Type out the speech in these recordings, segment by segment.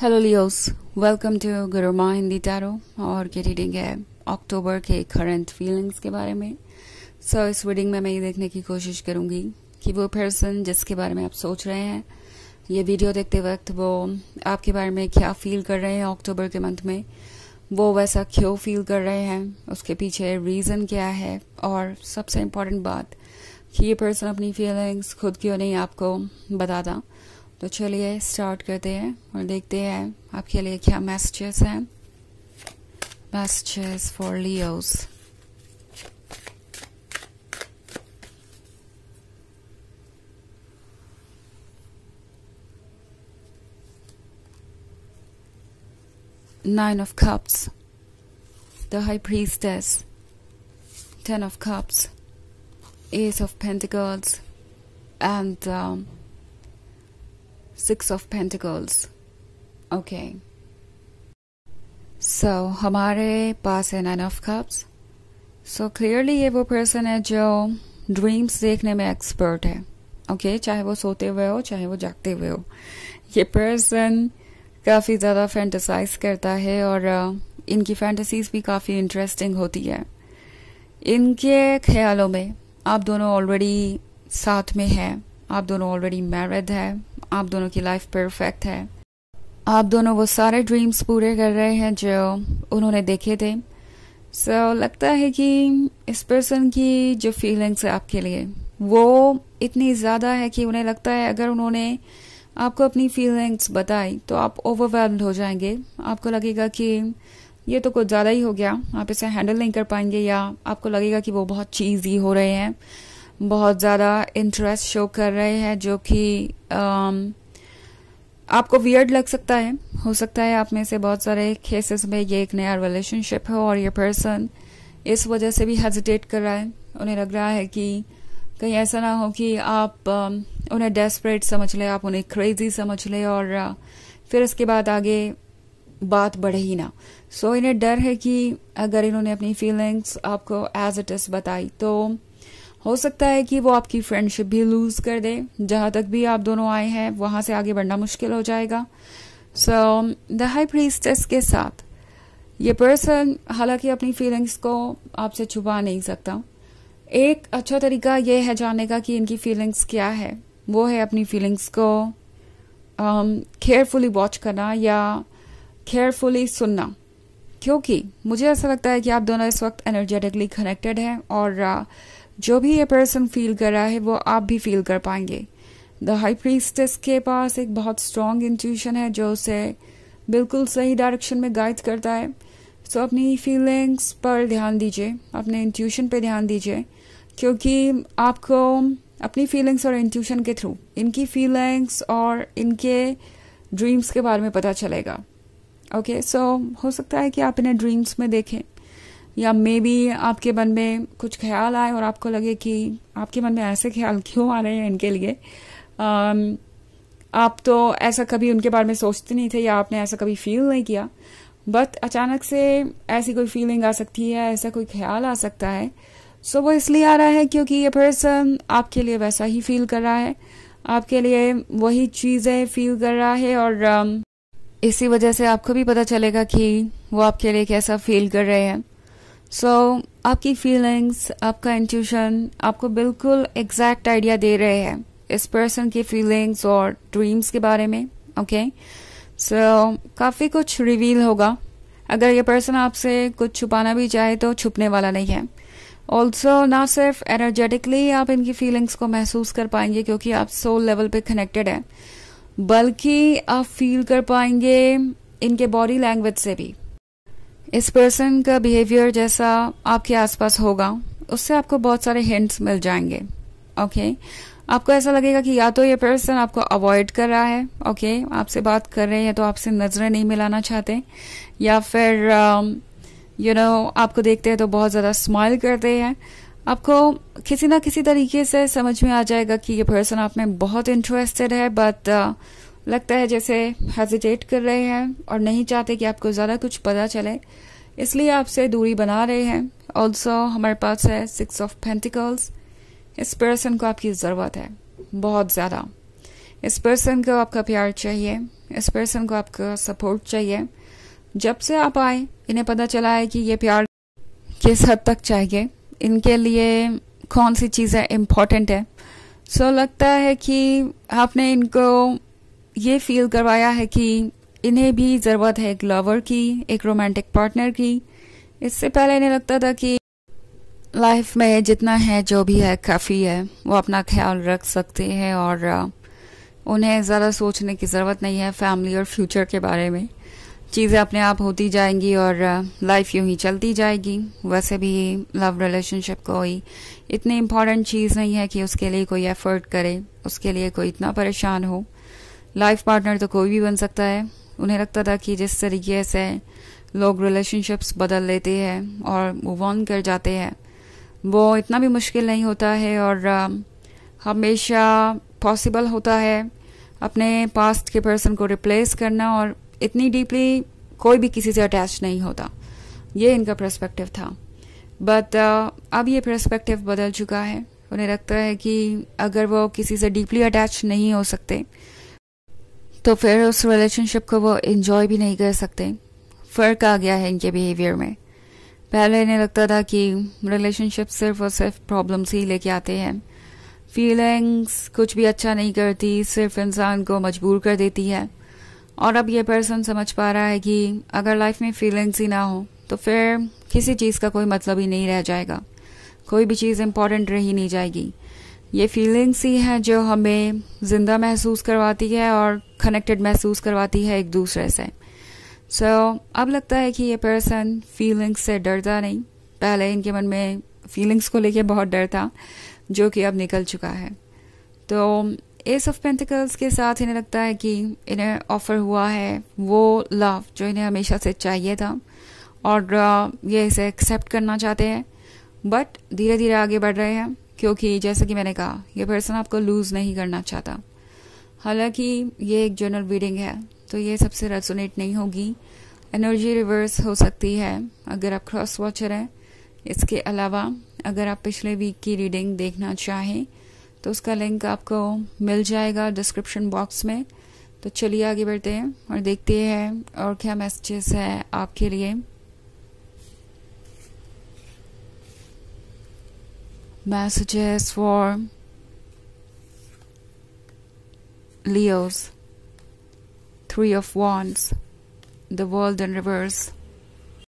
Hello Leos welcome to Gurumaa Hindi tarot और ये reading है अक्टूबर के करंट फीलिंग्स के बारे में सो so, इस रीडिंग में मैं ये देखने की कोशिश करूंगी कि वो पर्सन जिसके बारे में आप सोच रहे हैं ये वीडियो देखते वक्त वो आपके बारे में क्या फील कर रहे हैं अक्टूबर के मंथ में वो वैसा क्यों फील कर रहे हैं उसके पीछे रीज़न क्या है और सबसे इम्पोर्टेंट बात कि ये पर्सन अपनी फीलिंग्स खुद क्यों नहीं आपको बताता तो चलिए स्टार्ट करते हैं और देखते हैं आपके लिए क्या मैसेजेस हैं messages for Leos Nine of Cups, the High Priestess, Ten of Cups, Ace of Pentacles, and um, six of pentacles okay so हमारे पास है nine of cups so clearly ये वो person है जो ड्रीम्स देखने में एक्सपर्ट है ओके okay, चाहे वो सोते हुए हो चाहे वो जागते हुए हो ये पर्सन काफ़ी ज़्यादा फैंटसाइज करता है और uh, इनकी फैंटेसीज भी काफ़ी इंटरेस्टिंग होती है इनके ख्यालों में आप दोनों ऑलरेडी साथ में हैं आप दोनों ऑलरेडी मैरिड है आप दोनों की लाइफ परफेक्ट है आप दोनों वो सारे ड्रीम्स पूरे कर रहे हैं जो उन्होंने देखे थे सो so, लगता है कि इस पर्सन की जो फीलिंग्स है आपके लिए वो इतनी ज़्यादा है कि उन्हें लगता है अगर उन्होंने आपको अपनी फीलिंग्स बताई तो आप ओवरवेलम्ड हो जाएंगे आपको लगेगा कि ये तो कुछ ज़्यादा ही हो गया आप इसे हैंडल नहीं कर पाएंगे या आपको लगेगा कि वो बहुत चीज हो रहे हैं बहुत ज़्यादा इंटरेस्ट शो कर रहे हैं जो कि um, आपको वियर्ड लग सकता है हो सकता है आप में से बहुत सारे केसेस में ये एक नया रिलेशनशिप है और ये पर्सन इस वजह से भी हेजिटेट कर रहा है उन्हें लग रहा है कि कहीं ऐसा ना हो कि आप um, उन्हें डेस्परेट समझ लें आप उन्हें क्रेजी समझ लें और uh, फिर इसके बाद आगे बात बढ़े ही ना सो so, इन्हें डर है कि अगर इन्होंने अपनी फीलिंग्स आपको एज इट इज़ बताई तो हो सकता है कि वो आपकी फ्रेंडशिप भी लूज कर दे जहां तक भी आप दोनों आए हैं वहां से आगे बढ़ना मुश्किल हो जाएगा सो द हाई प्रीस्टेस के साथ ये पर्सन हालांकि अपनी फीलिंग्स को आपसे छुपा नहीं सकता एक अच्छा तरीका यह है जानने का कि इनकी फीलिंग्स क्या है वो है अपनी फीलिंग्स को केयरफुली um, वॉच करना या केयरफुली सुनना क्योंकि मुझे ऐसा लगता है कि आप दोनों इस वक्त एनर्जेटिकली कनेक्टेड हैं और uh, जो भी ये पर्सन फील कर रहा है वो आप भी फील कर पाएंगे द हाई प्रीस्टेस के पास एक बहुत स्ट्रॉन्ग इंट्यूशन है जो उसे बिल्कुल सही डायरेक्शन में गाइड करता है सो so, अपनी फीलिंग्स पर ध्यान दीजिए अपने इंट्यूशन पे ध्यान दीजिए क्योंकि आपको अपनी फीलिंग्स और इंट्यूशन के थ्रू इनकी फीलिंग्स और इनके ड्रीम्स के बारे में पता चलेगा ओके okay, सो so, हो सकता है कि आप इन्हें ड्रीम्स में देखें या मे बी आपके मन में कुछ ख्याल आए और आपको लगे कि आपके मन में ऐसे ख्याल क्यों आ रहे हैं इनके लिए um, आप तो ऐसा कभी उनके बारे में सोचते नहीं थे या आपने ऐसा कभी फील नहीं किया बट अचानक से ऐसी कोई फीलिंग आ सकती है ऐसा कोई ख्याल आ सकता है सो so, वो इसलिए आ रहा है क्योंकि ये पर्सन आपके लिए वैसा ही फील कर रहा है आपके लिए वही चीज़ें फील कर रहा है और um, इसी वजह से आपको भी पता चलेगा कि वो आपके लिए कैसा फील कर रहे हैं सो so, आपकी फीलिंग्स आपका इंट्यूशन आपको बिल्कुल एग्जैक्ट आइडिया दे रहे हैं इस पर्सन की फीलिंग्स और ड्रीम्स के बारे में ओके सो काफ़ी कुछ रिवील होगा अगर ये पर्सन आपसे कुछ छुपाना भी चाहे तो छुपने वाला नहीं है ऑल्सो ना सिर्फ एनर्जेटिकली आप इनकी फीलिंग्स को महसूस कर पाएंगे क्योंकि आप सोल लेवल पे कनेक्टेड हैं बल्कि आप फील कर पाएंगे इनके बॉडी लैंग्वेज से भी इस पर्सन का बिहेवियर जैसा आपके आसपास होगा उससे आपको बहुत सारे हिंट्स मिल जाएंगे ओके okay? आपको ऐसा लगेगा कि या तो ये पर्सन आपको अवॉइड कर रहा है ओके okay? आपसे बात कर रहे हैं तो आपसे नजरें नहीं मिलाना चाहते या फिर you uh, know you know, आपको देखते हैं तो बहुत ज़्यादा स्माइल करते हैं आपको किसी ना किसी तरीके से समझ में आ जाएगा कि ये पर्सन आप में बहुत इंटरेस्टेड है बट लगता है जैसे हेजिटेट कर रहे हैं और नहीं चाहते कि आपको ज़्यादा कुछ पता चले इसलिए आपसे दूरी बना रहे हैं ऑल्सो हमारे पास है सिक्स ऑफ पेंटिकल्स इस पर्सन को आपकी ज़रूरत है बहुत ज़्यादा इस पर्सन को आपका प्यार चाहिए इस पर्सन को आपका सपोर्ट चाहिए जब से आप आए इन्हें पता चला है कि ये प्यार किस हद तक चाहिए इनके लिए कौन सी चीज़ें इम्पॉर्टेंट है सो so, लगता है कि आपने इनको ये फील करवाया है कि इन्हें भी ज़रूरत है एक लवर की एक रोमांटिक पार्टनर की इससे पहले इन्हें लगता था कि लाइफ में जितना है जो भी है काफ़ी है वो अपना ख्याल रख सकते हैं और उन्हें ज़्यादा सोचने की ज़रूरत नहीं है फैमिली और फ्यूचर के बारे में चीज़ें अपने आप होती जाएंगी और लाइफ यूं ही चलती जाएगी वैसे भी लव रिलेशनशिप कोई इतनी इम्पॉर्टेंट चीज़ नहीं है कि उसके लिए कोई एफर्ट करे उसके लिए कोई इतना परेशान हो लाइफ पार्टनर तो कोई भी बन सकता है उन्हें लगता था कि जिस तरीके से लोग रिलेशनशिप्स बदल लेते हैं और मूव ऑन कर जाते हैं वो इतना भी मुश्किल नहीं होता है और um, हमेशा पॉसिबल होता है अपने पास्ट के पर्सन को रिप्लेस करना और इतनी डीपली कोई भी किसी से अटैच नहीं होता ये इनका प्रस्पेक्टिव था बट uh, अब ये प्रस्पेक्टिव बदल चुका है उन्हें लगता है कि अगर वो किसी से डीपली अटैच नहीं हो सकते तो फिर उस रिलेशनशिप को वो इन्जॉय भी नहीं कर सकते फ़र्क आ गया है इनके बिहेवियर में पहले इन्हें लगता था कि रिलेशनशिप सिर्फ और सिर्फ प्रॉब्लम्स ही लेके आते हैं फीलिंग्स कुछ भी अच्छा नहीं करती सिर्फ इंसान को मजबूर कर देती है और अब ये पर्सन समझ पा रहा है कि अगर लाइफ में फीलिंग्स ही ना हो तो फिर किसी चीज़ का कोई मतलब ही नहीं रह जाएगा कोई भी चीज़ इम्पॉर्टेंट रही नहीं जाएगी ये फीलिंग्स ही हैं जो हमें ज़िंदा महसूस करवाती है और कनेक्टेड महसूस करवाती है एक दूसरे से सो so, अब लगता है कि ये पर्सन फीलिंग्स से डरता नहीं पहले इनके मन में फीलिंग्स को लेके बहुत डर था जो कि अब निकल चुका है तो एस ऑफ पेंटिकल्स के साथ इन्हें लगता है कि इन्हें ऑफ़र हुआ है वो लव जो इन्हें हमेशा से चाहिए था और uh, ये इसे एक्सेप्ट करना चाहते हैं बट धीरे धीरे आगे बढ़ रहे हैं क्योंकि जैसा कि मैंने कहा यह पर्सन आपको लूज़ नहीं करना चाहता हालांकि ये एक जनरल रीडिंग है तो ये सबसे रेसोनेट नहीं होगी एनर्जी रिवर्स हो सकती है अगर आप क्रॉस वॉचर हैं इसके अलावा अगर आप पिछले वीक की रीडिंग देखना चाहें तो उसका लिंक आपको मिल जाएगा डिस्क्रिप्शन बॉक्स में तो चलिए आगे बढ़ते हैं और देखते हैं और क्या मैसेजेस है आपके लिए messages for Leos, Three of Wands, the World in Reverse,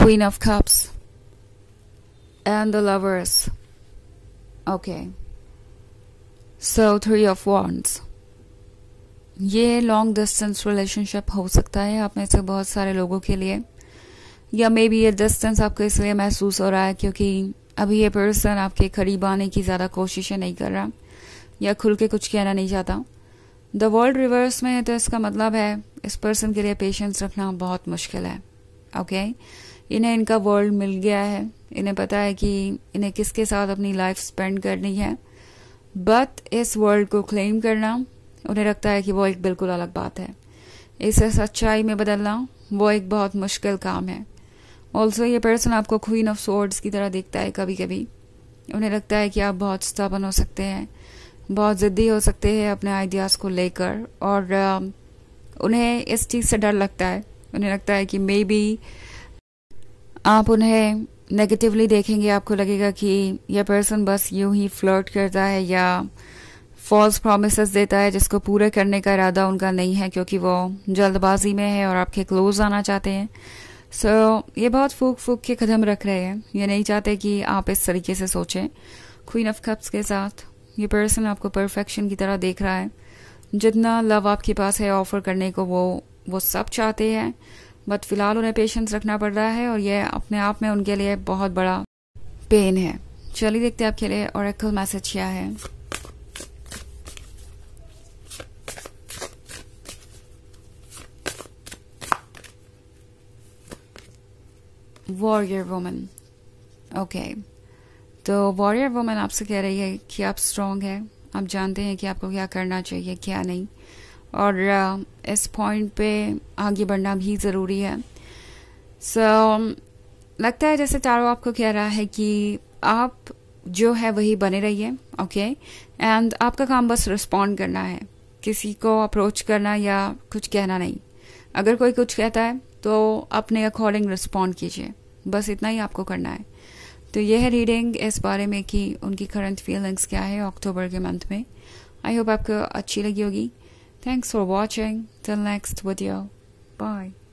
Queen of Cups, and the Lovers. Okay. So, Three of Wands. ये लॉन्ग डिस्टेंस रिलेशनशिप हो सकता है आप में से बहुत सारे लोगों के लिए या मे बी ये डिस्टेंस आपको इसलिए महसूस हो रहा है क्योंकि अभी ये पर्सन आपके करीब आने की ज़्यादा कोशिशें नहीं कर रहा या खुल के कुछ कहना नहीं चाहता द वर्ल्ड रिवर्स में तो इसका मतलब है इस पर्सन के लिए पेशेंस रखना बहुत मुश्किल है ओके okay? इन्हें इनका वर्ल्ड मिल गया है इन्हें पता है कि इन्हें किसके साथ अपनी लाइफ स्पेंड करनी है बट इस वर्ल्ड को क्लेम करना उन्हें लगता है कि वो एक बिल्कुल अलग बात है इसे सच्चाई में बदलना वो एक बहुत मुश्किल काम है ऑल्सो ये पर्सन आपको क्वीन ऑफ सोर्ड्स की तरह देखता है कभी कभी उन्हें लगता है कि आप बहुत स्टबन हो सकते हैं बहुत ज़िद्दी हो सकते हैं अपने आइडियाज़ को लेकर और um, उन्हें इस चीज़ से डर लगता है उन्हें लगता है कि मे बी आप उन्हें नेगेटिवली देखेंगे आपको लगेगा कि यह पर्सन बस यूं ही फ्लर्ट करता है या फॉल्स प्रोमिस देता है जिसको पूरे करने का इरादा उनका नहीं है क्योंकि वो जल्दबाजी में है और आपके क्लोज आना चाहते हैं सो so, ये बहुत फूक फूक के कदम रख रहे हैं ये नहीं चाहते कि आप इस तरीके से सोचें क्वीन ऑफ कप्स के साथ ये पर्सन आपको परफेक्शन की तरह देख रहा है जितना लव आपके पास है ऑफर करने को वो वो सब चाहते हैं बट फिलहाल उन्हें पेशेंस रखना पड़ रहा है और यह अपने आप में उनके लिए बहुत बड़ा पेन है चलिए देखते हैं आपके लिए और मैसेज क्या है वॉरियर वुमेन ओके तो वॉरियर वुमेन आपसे कह रही है कि आप स्ट्रांग हैं आप जानते हैं कि आपको क्या करना चाहिए क्या नहीं और uh, इस पॉइंट पे आगे बढ़ना भी ज़रूरी है सो so, um, लगता है जैसे तारो आपको कह रहा है कि आप जो है वही बने रहिए ओके एंड आपका काम बस रिस्पॉन्ड करना है किसी को अप्रोच करना या कुछ कहना नहीं अगर कोई कुछ कहता है तो अपने अकॉर्डिंग रिस्पॉन्ड कीजिए बस इतना ही आपको करना है तो यह है रीडिंग इस बारे में कि उनकी करंट फीलिंग्स क्या है अक्टूबर के मंथ में आई होप आपको अच्छी लगी होगी thanks for watching till next video bye